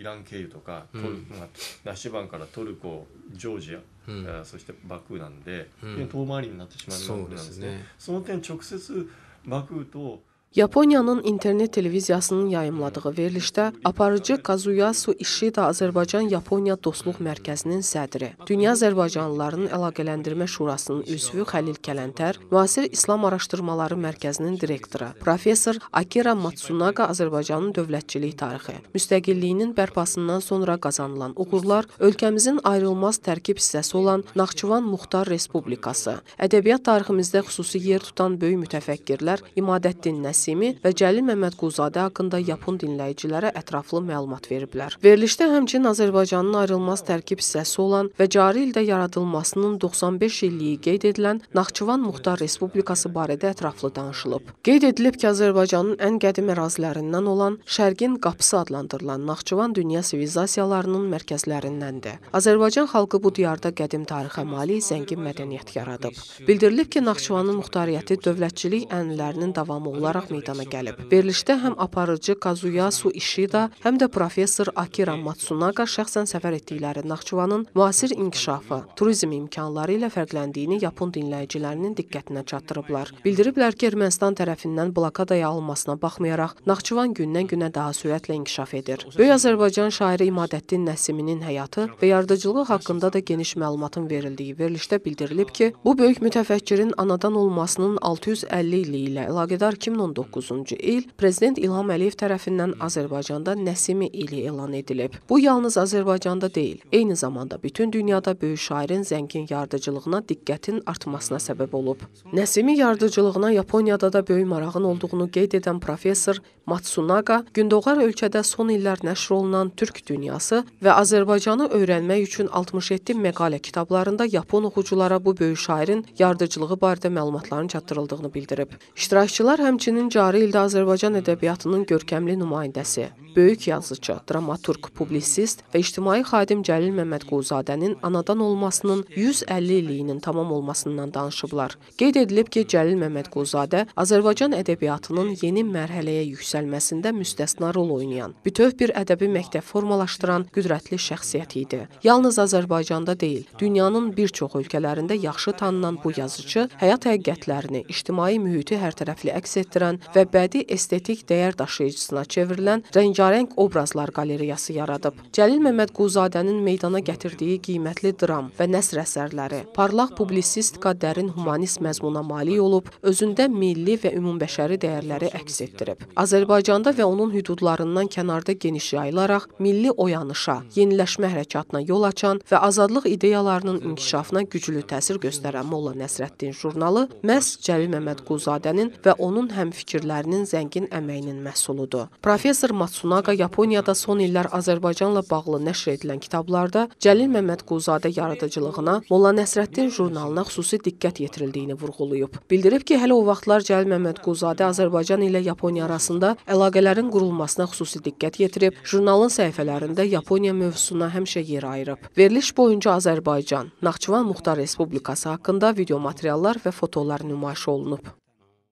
イラン経由とか、うん、まあ、ナシバンからトルコジョージア、うん、そしてバクーなんで、うん、遠回りになってしまうわけなんですね。そ、ね、の点直接バクーと Yaponiyanın internet televiziyasının yayımladığı verilişdə aparıcı Kazuyasu Ishida Azərbaycan-Yaponiya Dostluq Mərkəzinin sədri, Dünya Azərbaycanlılarının Əlaqələndirmə Şurasının üzvü Xəlil Kələntər, Müasir İslam Araşdırmaları Mərkəzinin direktoru, professor Akira Matsunaga Azərbaycanın dövlətçilik tarixi, müstəqilliyinin bərpasından sonra qazanılan uğurlar, ölkəmizin ayrılmaz tərkib hissəsi olan Naxçıvan Muxtar Respublikası, ədəbiyyat tariximizdə xüsusi yer tutan böyük mütəfəkkirlər İmadəddin Nəsr Nəsimi və Cəlil Məmmədquluzadə haqqında yapon dinləyicilərə ətraflı məlumat veriblər. Verilişdə həmçinin Azərbaycanın ayrılmaz tərkib hissəsi olan və cari ildə yaradılmasının 95 illiyi qeyd edilən Naxçıvan Muxtar Respublikası barədə ətraflı danışılıb. Qeyd edilib ki, Azərbaycanın ən qədim ərazilərindən olan Şərqin qapısı adlandırılan Naxçıvan dünya sivilizasiyalarının mərkəzlərindəndir. Azərbaycan xalqı bu diyarda qədim tarixə malik zəngin mədəniyyət yaradıb. Bildirilib ki, Naxçıvanın muxtariyyəti dövlətçilik ənlərinin davamı olaraq hazırlıq meydana gəlib. Verilişdə həm aparıcı Kazuyasu Ishida, həm də professor Akira Matsunaga şəxsən səfər etdikləri Naxçıvanın müasir inkişafı, turizm imkanları ilə fərqləndiyini Yapon dinləyicilərinin diqqətinə çatdırıblar. Bildiriblər ki, Ermənistan tərəfindən blokadaya alınmasına baxmayaraq Naxçıvan gündən-günə daha sürətlə inkişaf edir. Böyük Azərbaycan şairi İmadəddin Nəsiminin həyatı və yaradıcılığı haqqında da geniş məlumatın verildiyi verilişdə bildirilib ki, bu böyük mütəfəkkir təkəkkürin anadan olmasının 650 illiyi ilə əlaqədar 2019 2019-cu il prezident İlham Əliyev tərəfindən Azərbaycanda Nəsimi ili elan edilib. Bu yalnız Azərbaycanda deyil, eyni zamanda bütün dünyada böyük şairin zəngin yaradıcılığına diqqətin artmasına səbəb olub. Nəsimi yaradıcılığına Yaponiyada da böyük marağın olduğunu qeyd edən professor Matsunaga Gündoğar ölkədə son illər nəşr olunan Türk dünyası və Azərbaycanı öyrənmək üçün 67 məqalə kitablarında Yapon oxuculara bu böyük şairin yaradıcılığı barədə məlumatların çatdırıldığını bildirib. İştirakçılar həmçinin cari ildə Azərbaycan ədəbiyyatının görkəmli nümayəndəsi. Böyük yazıcı, dramaturq, publisist və ictimai xadim Cəlil Məmmədquluzadənin anadan olmasının 150 illiyinin tamam olmasından danışıblar. Qeyd edilib ki, Cəlil Məmmədquluzadə Azərbaycan ədəbiyyatının yeni mərhələyə yüksəlməsində müstəsna rol oynayan, bütöv bir ədəbi məktəb formalaşdıran qüdrətli şəxsiyyət idi. Yalnız Azərbaycanda deyil, dünyanın bir çox ölkələrində yaxşı tanınan bu yazıcı həyat həqiqətlərini, ictimai mühiti hərtərəfli əks etdirən və bədii estetik dəyər daşıyıcısına çevrilən rəngarəng rəngarəng obrazlar qalereyası yaradıb. Cəlil Məmmədquluzadənin meydana gətirdiyi qiymətli dram və nəsr əsərləri parlaq publisistika dərin humanist məzmuna malik olub, özündə milli və ümumbəşəri dəyərləri əks etdirib. Azərbaycanda və onun hüdudlarından kənarda geniş yayılaraq milli oyanışa, yeniləşmə hərəkatına yol açan və azadlıq ideyalarının inkişafına güclü təsir göstərən Molla Nəsrəddin jurnalı məhz Cəlil Məmmədquluzadənin və onun həmfikirlərinin zəngin əməyinin məhsuludur. Professor Matsun Fukunaqa Yaponiyada son illər Azərbaycanla bağlı nəşr edilən kitablarda Cəlil Məmmədquluzadə yaradıcılığına, Molla Nəsrəddin jurnalına xüsusi diqqət yetirildiyi vurğulayıb. Bildirib ki, hələ o vaxtlar Cəlil Məmmədquluzadə Azərbaycan ilə Yaponiya arasında əlaqələrin qurulmasına xüsusi diqqət yetirib, jurnalın səhifələrində Yaponiya mövzusuna həmişə yer ayırıb. Veriliş boyunca Azərbaycan, Naxçıvan Muxtar Respublikası haqqında video materiallar və fotolar nümayiş olunub.